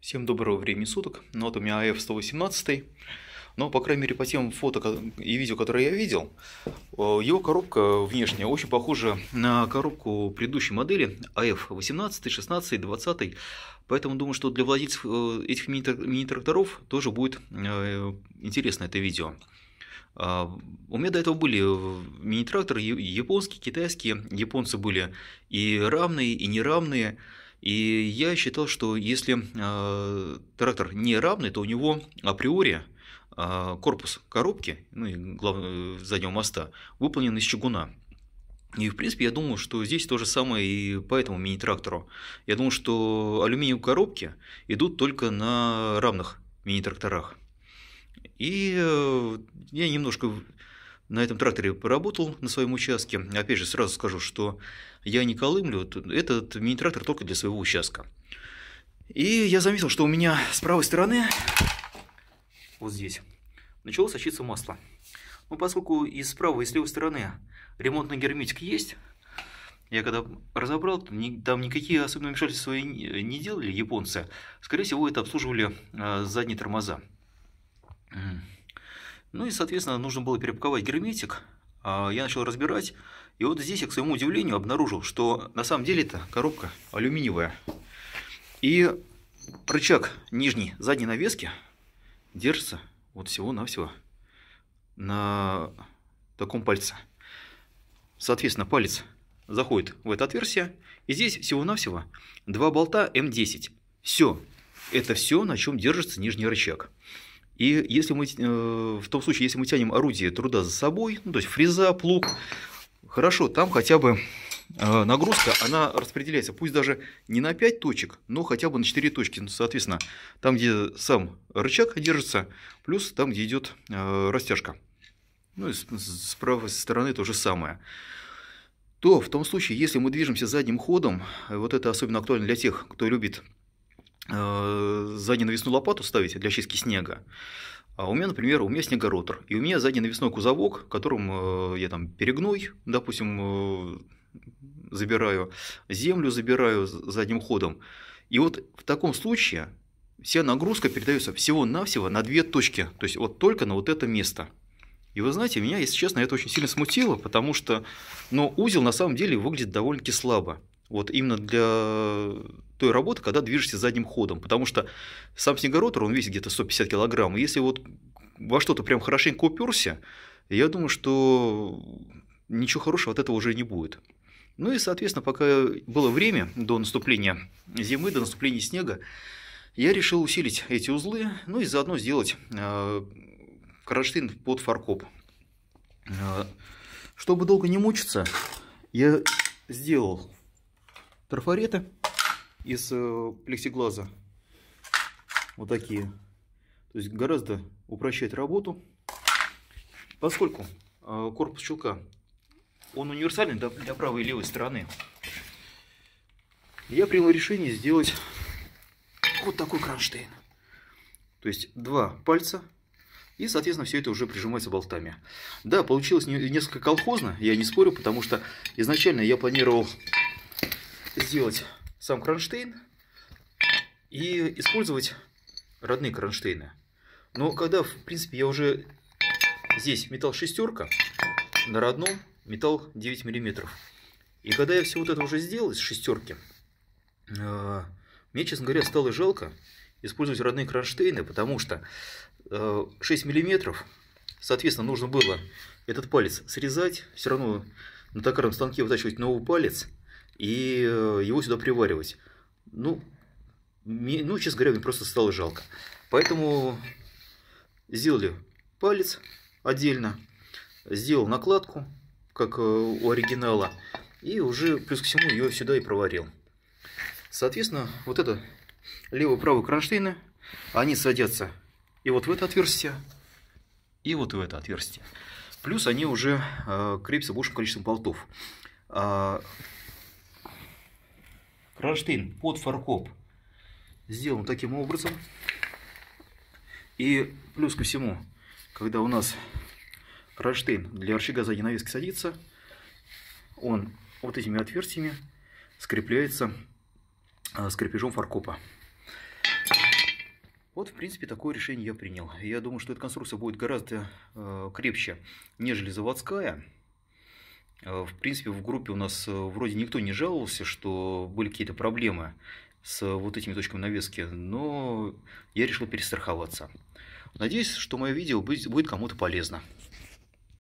Всем доброго времени суток. Ну вот у меня AF118. Но, ну, по крайней мере, по тем фото и видео, которые я видел, э, его коробка внешняя очень похожа на коробку предыдущей модели AF18, 16, 20. Поэтому думаю, что для владельцев э, этих мини-тракторов тоже будет э, интересно это видео. А, у меня до этого были мини-тракторы японские, китайские. Японцы были и равные, и неравные. И я считал, что если э, трактор не равный, то у него априори а, корпус коробки, ну и главное, э, заднего моста, выполнен из чугуна. И, в принципе, я думал, что здесь то же самое и по этому мини-трактору. Я думал, что алюминиевые коробки идут только на равных мини-тракторах. И э, я немножко на этом тракторе поработал на своем участке. Опять же, сразу скажу, что я не колымлю, этот мини-трактор только для своего участка. И я заметил, что у меня с правой стороны, вот здесь, начало сочиться масло. Но поскольку и с правой, и с левой стороны ремонтный герметик есть, я когда разобрал, там никакие особенные вмешательства свои не делали японцы. Скорее всего, это обслуживали а, задние тормоза. Ну и, соответственно, нужно было перепаковать герметик. А я начал разбирать, и вот здесь я, к своему удивлению, обнаружил, что на самом деле это коробка алюминиевая. И рычаг нижней задней навески держится вот всего-навсего на таком пальце. Соответственно, палец заходит в это отверстие, и здесь всего-навсего два болта М10. Все. Это все, на чем держится нижний рычаг. И если мы, э, в том случае, если мы тянем орудие труда за собой, ну, то есть фреза, плуг, хорошо, там хотя бы э, нагрузка, она распределяется, пусть даже не на 5 точек, но хотя бы на 4 точки. ну Соответственно, там, где сам рычаг держится, плюс там, где идет э, растяжка. Ну и с правой стороны то же самое. То в том случае, если мы движемся задним ходом, вот это особенно актуально для тех, кто любит Э, заднюю навесную лопату ставите для чистки снега, а у меня, например, у меня снегоротор, и у меня задний навесной кузовок, которым э, я там перегной, допустим, э, забираю, землю забираю задним ходом. И вот в таком случае вся нагрузка передается всего-навсего на две точки, то есть вот только на вот это место. И вы знаете, меня, если честно, это очень сильно смутило, потому что ну, узел на самом деле выглядит довольно-таки слабо. Вот именно для той работы, когда движешься задним ходом, потому что сам снегоротор, он весит где-то 150 килограмм, и если вот во что-то прям хорошенько уперся, я думаю, что ничего хорошего от этого уже не будет. Ну и, соответственно, пока было время до наступления зимы, до наступления снега, я решил усилить эти узлы, ну и заодно сделать э, кронштейн под фаркоп. Э, чтобы долго не мучиться, я сделал трафареты из э, плексиглаза. Вот такие. То есть гораздо упрощает работу. Поскольку э, корпус чулка, он универсальный для правой и левой стороны, я принял решение сделать вот такой кронштейн. То есть два пальца и, соответственно, все это уже прижимается болтами. Да, получилось несколько колхозно, я не спорю, потому что изначально я планировал сделать сам кронштейн и использовать родные кронштейны. Но когда, в принципе, я уже здесь металл шестерка, на родном металл 9 мм. И когда я все вот это уже сделал из шестерки, э, мне, честно говоря, стало жалко использовать родные кронштейны, потому что 6 э, мм, соответственно, нужно было этот палец срезать, все равно на токарном станке вытачивать новый палец – и э, его сюда приваривать. Ну, мне, ну, честно говоря, мне просто стало жалко. Поэтому сделали палец отдельно, сделал накладку, как э, у оригинала, и уже плюс к всему ее сюда и проварил. Соответственно, вот это лево-право кронштейны, они садятся и вот в это отверстие, и вот в это отверстие. Плюс они уже э, крепятся большим количеством болтов. А, кронштейн под фаркоп сделан таким образом. И плюс ко всему, когда у нас кронштейн для рычага задней навески садится, он вот этими отверстиями скрепляется а, с крепежом фаркопа. Вот, в принципе, такое решение я принял. Я думаю, что эта конструкция будет гораздо э, крепче, нежели заводская. Э, в принципе, в группе у нас э, вроде никто не жаловался, что были какие-то проблемы с э, вот этими точками навески, но я решил перестраховаться. Надеюсь, что мое видео будет кому-то полезно.